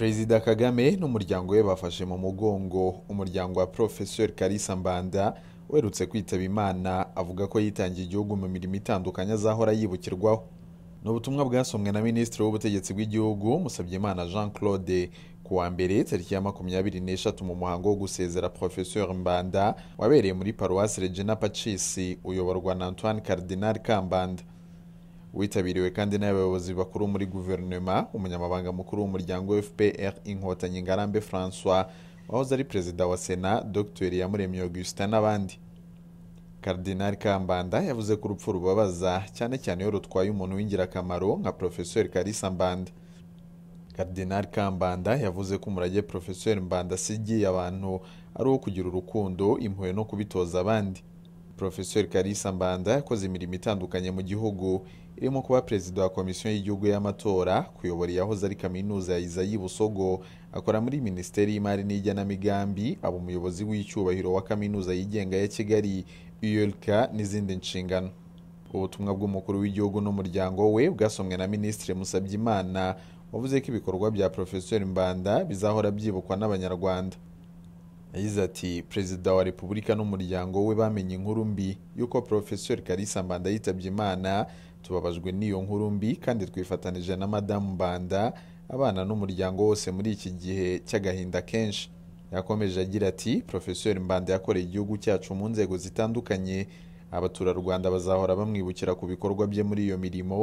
perezida kagame n'umuryango we bafashe mu mugongo umuryango wa porofeseri Kalisa mbanda werutse kwitaba imana avuga ko yitangiye igihugu mu mirimo itandukanye azahora yibukirwaho ni ubutumwa bwasomwe na minisitiri w'ubutegetsi bw'igihugu musabyimana jean claude ku wa mbere tariki ya makumyabiri n'eshatu mu muhango wo gusezera porofeseri mbanda wabereye muri paruwasi regina pacisi uyoborwa na antoine cardinal kambanda witabiriwe kandi n'abayobozi bakuru muri guverinoma umunyamabanga mukuru w'umuryango fpr inkotanyi ngarambe francois wahoze ari perezida wa sena dr iyamuremye augustin n'abandi Cardinal kambanda yavuze ko urupfu rubabaza cyane cyane iyo rutwaye umuntu w'ingirakamaro nka porofeseri karisa mbanda Cardinal kambanda yavuze ko umurage porofeseri mbanda asigiye abantu ari uwo kugira urukundo impuhwe no kubitoza abandi porofeseri karisa mbanda yakoze imirimo itandukanye mu gihugu irimo kuba perezida wa komisiyo y'igihugu y'amatora kuyobora iyahoze ari kaminuza ya Izayi Busogo akora muri minisiteri y'imari n'igenamigambi aba umuyobozi w'icyubahiro wa kaminuza yigenga ya Kigali ULCA n'izindi nshingano ubutumwa bw'umukuru w'igihugu n'umuryango we bwasomwe na minisitiri Musabyimana wavuze ko ibikorwa bya Profesor Mbanda bizahora byibukwa n'abanyarwanda yagize ati perezida wa repubulika n'umuryango we bamenye inkuru mbi y'uko Profesor Kalisa Mbanda yitabye Imana tubabajwe n'iyo nkuru mbi kandi twifatanije na madamu banda abana n'umuryango wose muri iki gihe cy'agahinda kenshi yakomeje agira ati profesor mbanda yakoreye igihugu cyacu mu nzego zitandukanye abaturarwanda bazahora bamwibukira ku bikorwa bye muri iyo mirimo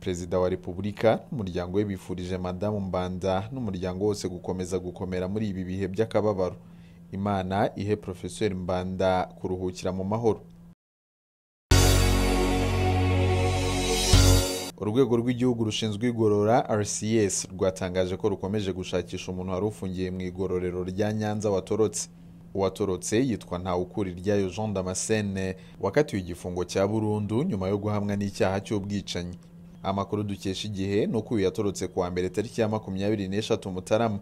perezida wa repubulika n'umuryango we bifurije madamu mbanda n'umuryango wose gukomeza gukomera muri ibi bihe by'akababaro imana ihe profesor mbanda kuruhukira mu mahoro urwego rw'igihugu rushinzwe igorora rcs rwatangaje ko rukomeje gushakisha umuntu wari ufungiye mu igororero rya nyanza watorotse uwatorotse yitwa ntawukuriryayo jean damascene wakatiwe igifungo cya burundu nyuma yo guhamwa n'icyaha cy'ubwicanyi amakuru dukesha igihe ni uko uyu yatorotse kuwa mbere tariki ya makumyabiri n'eshatu mutarama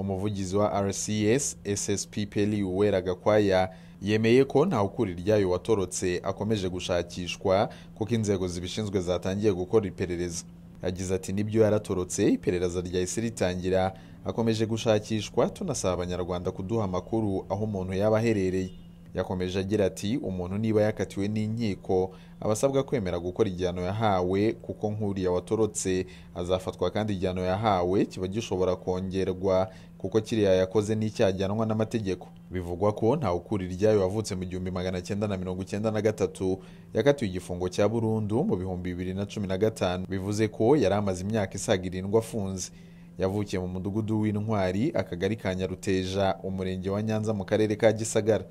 umuvugizi wa rcs ssp peli uwera gakwaya yemeye ko nta ukuri ryayo watorotse akomeje gushakishwa kuko inzego zibishinzwe zatangiye gukora iperereza yagize ati nibyo yaratorotse iperereza ryahise ritangira akomeje gushakishwa tunasaba abanyarwanda kuduha amakuru aho umuntu yaba aherereye yakomeje agira ati umuntu niba yakatiwe n'inkiko aba asabwa kwemera gukora igihano yahawe kuko nk'uriya watorotse azafatwa kandi igihano yahawe kiba gishobora kongerwa kuko kiriya yakoze n'icyajyanwa n'amategeko bivugwa ko ntawukura iryayo wavutse mu gihumbi magana cyenda na mirongo icyenda na gatatu yakatiwe igifungo cya burundu mu bihumbi bibiri na cumi na gatanu bivuze ko yari amaze imyaka isaga irindwi afunze yavukiye mu mudugudu w'intwari akagari ka nyaruteja umurenge wa nyanza mu karere ka gisagara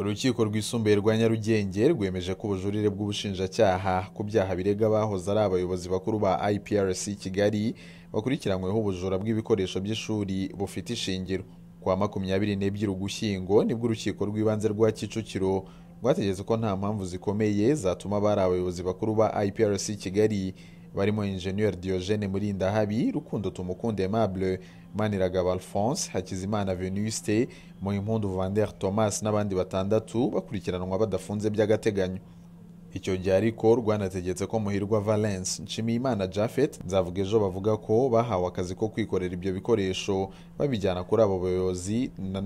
urukiko rwisumbuye rwa nyarugenge rwemeje ko ubujurire bw'ubushinjacyaha ku byaha birega abahoze ari abayobozi bakuru ba iprc kigali bakurikiranyweho ubujura bw'ibikoresho by'ishuri bufite ishingiro kwa makumyabiri n'ebyiri ugushyingo nibwo urukiko rw'ibanze rwa kicukiro rwategetse ko nta mpamvu zikomeye zatuma bari abayobozi bakuru ba iprc kigali barimo injeniyeri diyogene murindahabi rukundo tumukunde Mable maniragaba alphonse hakizimana venuste muhimpundu vander thomas n'abandi batandatu bakurikiranwa badafunze by'agateganyo icyo gihe ariko rwanategetse ko muhirwa valence nshimiyimana jafet nzavuga ejo bavuga ko bahawe akazi ko kwikorera ibyo bikoresho babijyana kuri abo bayobozi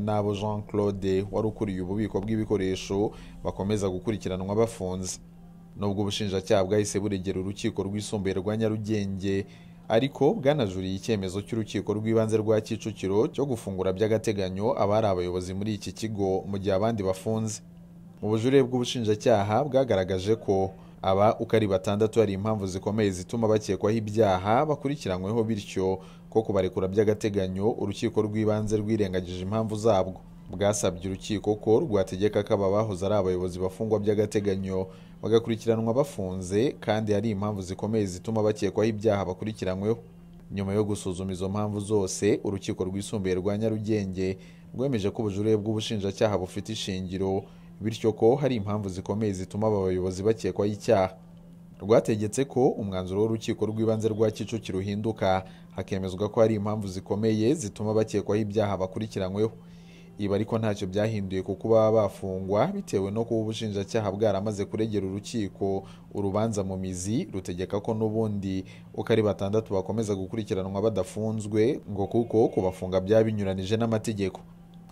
nabo jean claude wari ukuriye ububiko bw'ibikoresho bakomeza gukurikiranwa bafunze nubwo ubushinjacyaha bwahise buregera urukiko rwisumbuye rwa nyarugenge ariko bwanajuriye icyemezo cy'urukiko rw'ibanze rwa kicukiro cyo gufungura by'agateganyo abari abayobozi muri iki kigo mu gihe abandi bafunze mu bujurire bw'ubushinjacyaha bwagaragaje ko aba uko ari batandatu hari impamvu zikomeye zituma bakekwaho ibyaha bakurikiranyweho bityo ko kubarekura by'agateganyo urukiko rw'ibanze rwirengagije impamvu zabwo bwasabye urukiko ko rwategeka ko aba bahoze ari abayobozi bafungwa by'agateganyo bagakurikiranwa bafunze kandi hari impamvu zikomeye zituma bakekwaho ibyaha bakurikiranyweho nyuma yo gusuzuma izo mpamvu zose urukiko rwisumbuye rwa nyarugenge rwemeje ko ubujurire bw'ubushinjacyaha bufite ishingiro bityo ko hari impamvu zikomeye zituma aba bayobozi bakekwaho icyaha rwategetse ko umwanzuro w'urukiko rw'ibanze rwa kicukiro uhinduka hakemezwa ko hari impamvu zikomeye zituma bakekwaho ibyaha bakurikiranyweho ibi ariko ntacyo byahinduye kuko baba bafungwa bitewe no kuba ubushinjacyaha bwaramaze kuregera urukiko urubanza mu mizi rutegeka ko n'ubundi uko ari batandatu bakomeza gukurikiranwa badafunzwe ngo kuko kubafunga byaba binyuranije n'amategeko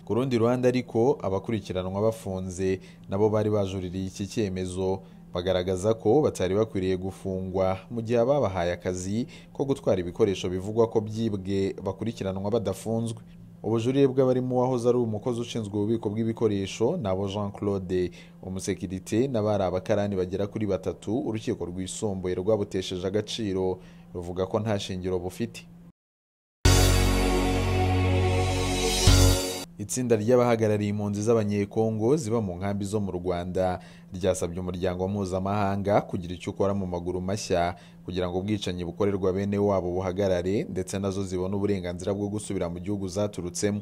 ku rundi ruhande ariko abakurikiranwa bafunze nabo bari bajuririye iki cyemezo bagaragaza ko batari bakwiriye gufungwa mu gihe babahaye akazi ko gutwara ibikoresho bivugwa ko byibwe bakurikiranwa badafunzwe ubujurire bw'abarimo wahoze ari umukozi ushinzwe ububiko bw'ibikoresho nabo jean claude umusekirite n'abari abakarani bagera kuri batatu urukiko rwisumbuye rwabutesheje agaciro ruvuga ko nta shingiro bufite itsinda ry'abahagarariye impunzi z'abanyekongo ziba mu nkambi zo mu rwanda ryasabye umuryango mpuzamahanga kugira icyo ukora mu maguru mashya kugira ngo ubwicanyi bukorerwa bene wabo buhagarare ndetse nazo zibone uburenganzira bwo gusubira mu gihugu zaturutsemo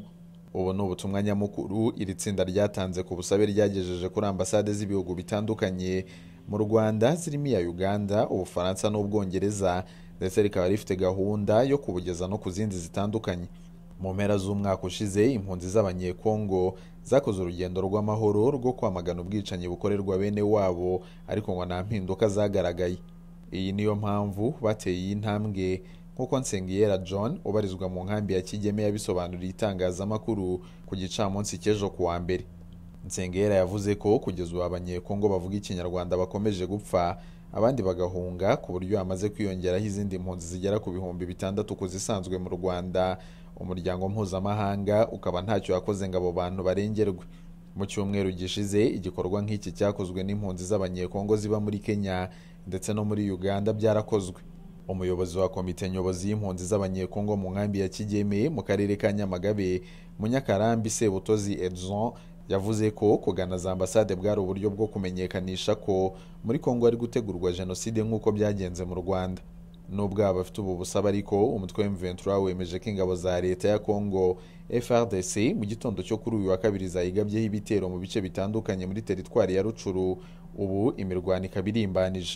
ubu ni ubutumwa nyamukuru iri tsinda ryatanze ku busabe ryagejeje kuri ambasade z'ibihugu bitandukanye mu rwanda zirimo iya uganda ubufaransa n'ubwongereza ndetse rikaba rifite gahunda yo kubugeza no ku zindi zitandukanye mu mpera z'umwaka ushize impunzi z'abanyekongo zakoze urugendo rw'amahoro rwo kwamagana ubwicanyi bukorerwa bene wabo ariko ngo nta mpinduka zagaragaye iyi niyo mpamvu bateye iyi ntambwe nk'uko nsengiyera john ubarizwa mu nkambi ya kigeme yabisobanuriye itangazamakuru ku gicamunsi cy'ejo kuwa mbere nsengera yavuze ko kugeza ubu abanyekongo bavuga ikinyarwanda bakomeje gupfa abandi bagahunga ku buryo hamaze kwiyongeraho izindi mpunzi zigera ku bihumbi bitandatu ku zisanzwe mu rwanda umuryango mpuzamahanga ukaba ntacyo wakoze ngo abo bantu barengerwe mu cyumweru gishize igikorwa nk'iki cyakozwe n'impunzi z'abanyekongo ziba muri kenya ndetse no muri uganda byarakozwe umuyobozi wa komite nyobozi y'impunzi z'abanyekongo mu nkambi ya kigeme mu karere ka nyamagabe munyakarambi sebutozi edson yavuze ko kugana za ambasade bwari uburyo bwo kumenyekanisha ko muri kongo ari gutegurwa jenoside nk'uko byagenze mu rwanda nubwo abafite ubu busaba ariko umutwe w'imiventura wemeje ko ingabo za leta ya kongo frdc mu gitondo cyo kuri uyu wa kabiri zayigabyeho ibitero mu bice bitandukanye muri teritwari ya rucuru ubu imirwano ikaba irimbanije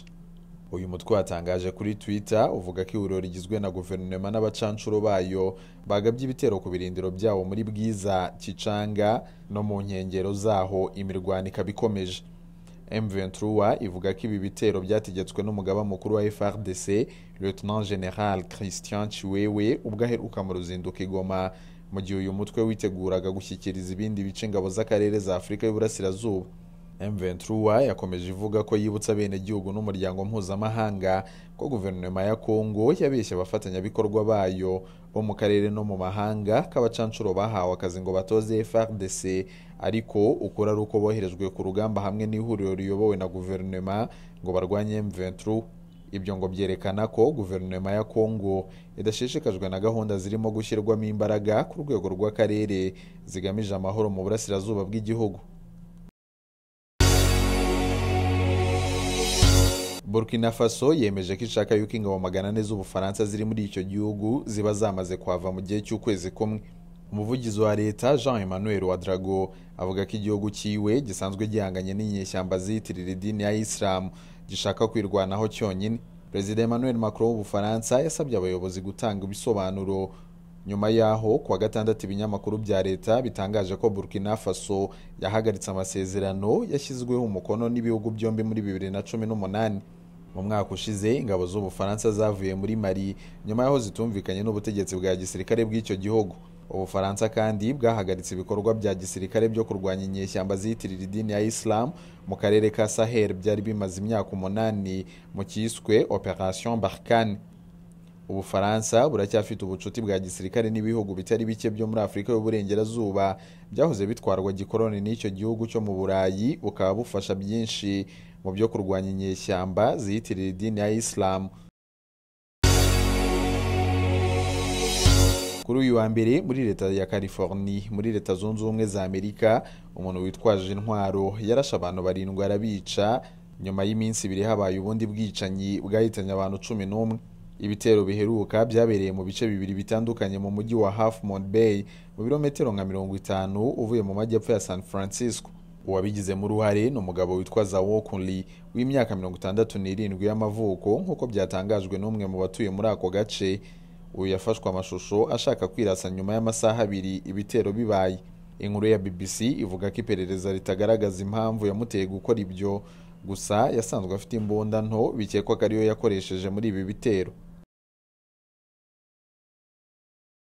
uyu mutwe watangaje kuri twitter uvuga ko ihuriro rigizwe na guverinoma n’abacancuro bayo bagabye ibitero ku birindiro byabo muri bwiza kicanga no mu nkengero zaho imirwano ikaba ikomeje m ivuga ko ibi bitero byategetswe n'umugaba mukuru wa FRDC Lt General Christian Chiwewe ubwo aheruka mu ruzinduko i Goma mu gihe uyu mutwe witeguraga gushyikiriza ibindi bice ingabo z'akarere za Afurika y'Uburasirazuba m yakomeje ivuga ko yibutsa bene abenegihugu n'umuryango mpuzamahanga ko guverinoma ya Kongo yabeshye abafatanyabikorwa bayo bo mu karere no mu mahanga k'abacanshuro bahawe akazi ngo batoze FARDC ariko ukuri ari uko boherejwe ku rugamba hamwe n'ihuriro riyobowe na guverinoma ngo barwanye m ibyo ngo byerekana ko guverinoma ya kongo idashishikajwe na gahunda zirimo gushyirwamo imbaraga ku rwego rw'akarere zigamije amahoro mu burasirazuba bw'igihugu burkina faso yemeje ko ishaka yuko ingabo magana ane z'ubufaransa ziri muri icyo gihugu ziba zamaze kuhava mu gihe cy'ukwezi kumwe umuvugizi wa leta jean emmanuel wadrago avuga ko igihugu cyiwe gisanzwe gihanganye n'inyeshyamba ziyitirira idini ya isilamu gishaka kwirwanaho cyonyine perezida emmanuel macron w'ubufaransa yasabye abayobozi gutanga ibisobanuro nyuma yaho kuwa gatandatu ibinyamakuru bya leta bitangaje ko burkina faso yahagaritse amasezerano yashyizweho umukono n'ibihugu byombi muri bibiri na cumi n'umunani mu mwaka ushize ingabo z'ubufaransa zavuye muri mari nyuma y'aho zitumvikanye n'ubutegetsi bwa gisirikare bw'icyo gihugu ubufaransa kandi bwahagaritse ibikorwa bya gisirikare byo kurwanya inyeshyamba ziyitirira idini ya islam mu karere ka sahel byari bimaze imyaka umunani mu cyiswe operation barkane ubufaransa buracyafite ubucuti bwa gisirikare n'ibihugu bitari bike byo muri afurika y'uburengerazuba byahoze bitwarwa gikoroni n'icyo gihugu cyo mu burayi bukaba bufasha byinshi mu byo kurwanya inyeshyamba ziyitirira idini ya isilamu kuri uyu wa mbere muri leta ya californi muri leta zunze ubumwe za amerika umuntu witwaje intwaro yarashe abantu barindwi arabica nyuma y'iminsi ibiri habaye ubundi bwicanyi bwahitanye abantu cumi n'umwe ibitero biheruka byabereye mu bice bibiri bitandukanye mu mujyi wa half bay mu birometero nka mirongo itanu uvuye mu majyepfo ya san francisco uwabigizemo uruhare ni umugabo witwa zawokunli w'imyaka mirongo itandatu n'irindwi y'amavuko nk'uko byatangajwe n'umwe mu batuye muri ako gace uyu yafashwe amashusho ashaka kwirasa nyuma y'amasaha abiri ibitero bibaye inkuru ya bbc ivuga ko iperereza ritagaragaza impamvu yamuteye gukora ibyo gusa yasanzwe afite imbunda nto bikekwa ko ariyo yakoresheje muri ibi bitero